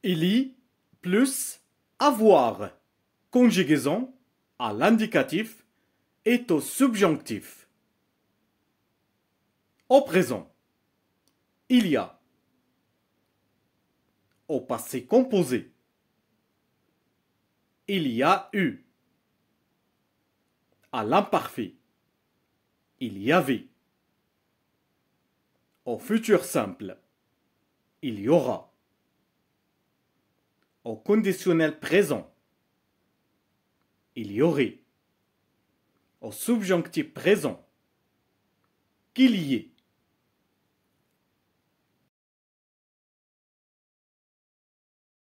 « Il y » plus avoir. Conjugaison à l'indicatif et au subjonctif. Au présent, il y a. Au passé composé, il y a eu. À l'imparfait, il y avait. Au futur simple, il y aura au conditionnel présent, il y aurait, au subjonctif présent, qu'il y ait.